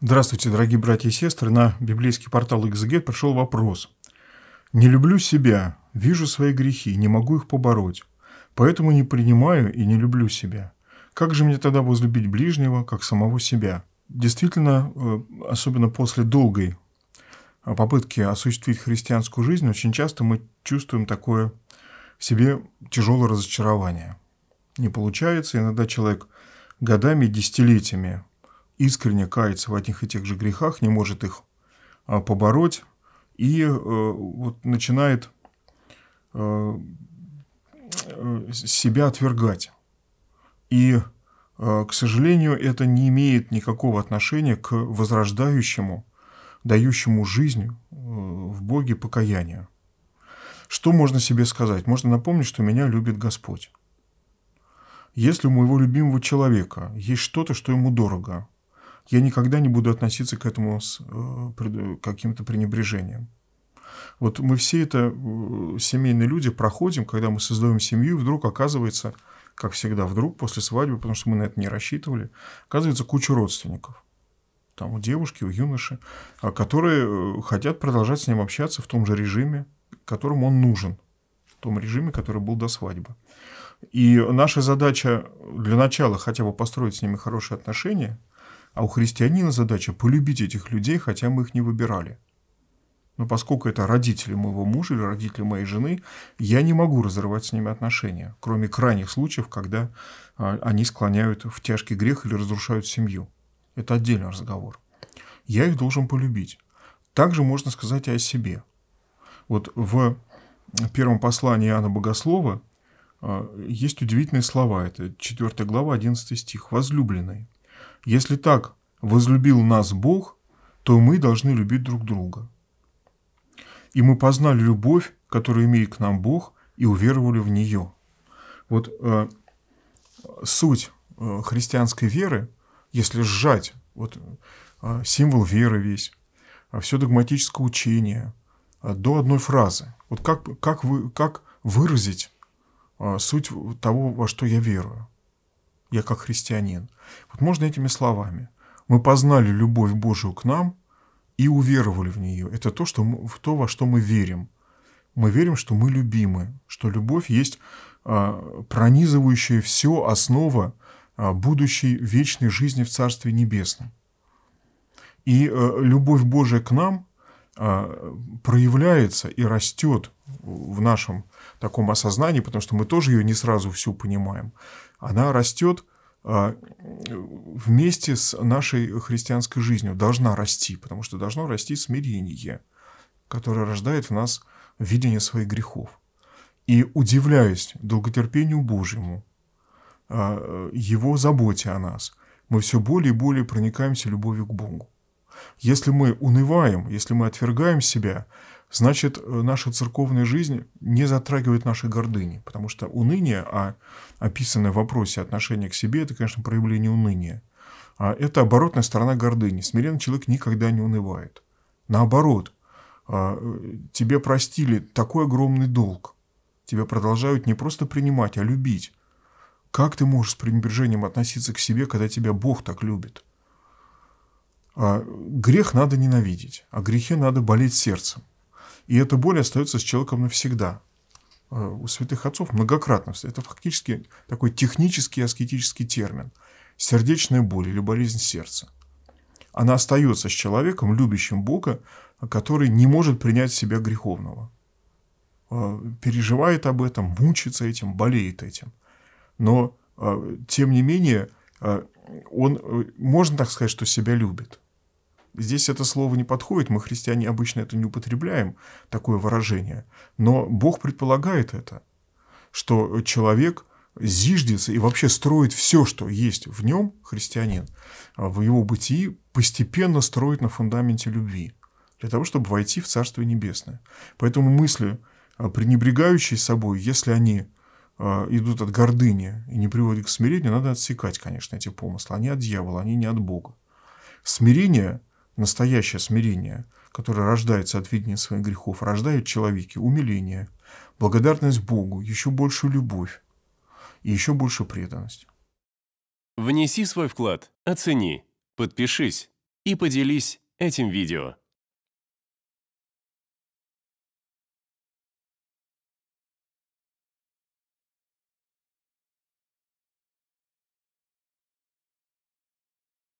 Здравствуйте, дорогие братья и сестры. На библейский портал «Экзегет» пришел вопрос. «Не люблю себя, вижу свои грехи, не могу их побороть, поэтому не принимаю и не люблю себя. Как же мне тогда возлюбить ближнего, как самого себя?» Действительно, э, особенно после долгой э, попытки осуществить христианскую жизнь, очень часто мы чувствуем такое в себе тяжелое разочарование. Не получается, иногда человек годами, десятилетиями искренне кается в одних и тех же грехах, не может их а, побороть, и э, вот начинает э, э, себя отвергать. И, к сожалению, это не имеет никакого отношения к возрождающему, дающему жизнь в Боге покаянию. Что можно себе сказать? Можно напомнить, что меня любит Господь. Если у моего любимого человека есть что-то, что ему дорого, я никогда не буду относиться к этому с э, э, каким-то пренебрежением. Вот мы все это, э, семейные люди, проходим, когда мы создаем семью, и вдруг оказывается, как всегда, вдруг после свадьбы, потому что мы на это не рассчитывали, оказывается куча родственников. Там у девушки, у юноши, а, которые хотят продолжать с ним общаться в том же режиме, которому он нужен, в том режиме, который был до свадьбы. И наша задача для начала хотя бы построить с ними хорошие отношения, а у христианина задача полюбить этих людей, хотя мы их не выбирали. Но поскольку это родители моего мужа или родители моей жены, я не могу разрывать с ними отношения, кроме крайних случаев, когда а, они склоняют в тяжкий грех или разрушают семью. Это отдельный разговор. Я их должен полюбить. Также можно сказать и о себе. Вот в первом послании Иоанна Богослова а, есть удивительные слова. Это 4 глава, 11 стих. возлюбленный. если так возлюбил нас Бог, то мы должны любить друг друга. И мы познали любовь, которую имеет к нам Бог, и уверовали в нее. Вот э, суть э, христианской веры, если сжать, вот э, символ веры весь, а все догматическое учение э, до одной фразы. Вот как, как, вы, как выразить э, суть того, во что я верую? Я как христианин. Вот можно этими словами – мы познали любовь Божию к нам и уверовали в нее. Это то, что мы, в то, во что мы верим. Мы верим, что мы любимы, что любовь есть а, пронизывающая все основа а, будущей вечной жизни в Царстве Небесном. И э, любовь Божия к нам а, проявляется и растет в нашем таком осознании, потому что мы тоже ее не сразу всю понимаем. Она растет а, вместе с нашей христианской жизнью должна расти, потому что должно расти смирение, которое рождает в нас видение своих грехов. И удивляясь долготерпению Божьему, а, Его заботе о нас, мы все более и более проникаемся любовью к Богу. Если мы унываем, если мы отвергаем себя, значит, э, наша церковная жизнь не затрагивает нашей гордыни, потому что уныние, а описанное в вопросе отношение к себе, это, конечно, проявление уныния. А это оборотная сторона гордыни. Смиренный человек никогда не унывает. Наоборот, а, э, тебе простили такой огромный долг. Тебя продолжают не просто принимать, а любить. Как ты можешь с пренебрежением относиться к себе, когда тебя Бог так любит? А, э, грех надо ненавидеть, а грехе надо болеть сердцем. И эта боль остается с человеком навсегда. Э, у святых отцов многократно. Это фактически такой технический аскетический термин. Сердечная боль или болезнь сердца. Она остается с человеком, любящим Бога, который не может принять себя греховного. Э, переживает об этом, мучится этим, болеет этим. Но, э, тем не менее, он, можно так сказать, что себя любит – Здесь это слово не подходит, мы, христиане, обычно это не употребляем, такое выражение. Но Бог предполагает это, что человек зиждется и вообще строит все, что есть в нем, христианин, а в его бытии, постепенно строит на фундаменте любви, для того, чтобы войти в Царство Небесное. Поэтому мысли, а, пренебрегающие собой, если они а, идут от гордыни и не приводят к смирению, надо отсекать, конечно, эти помыслы. Они от дьявола, они не от Бога. Смирение настоящее смирение, которое рождается от видения своих грехов, рождает в человеке умиление, благодарность Богу, еще большую любовь и еще больше преданность. Внеси свой вклад, оцени, подпишись и поделись этим видео.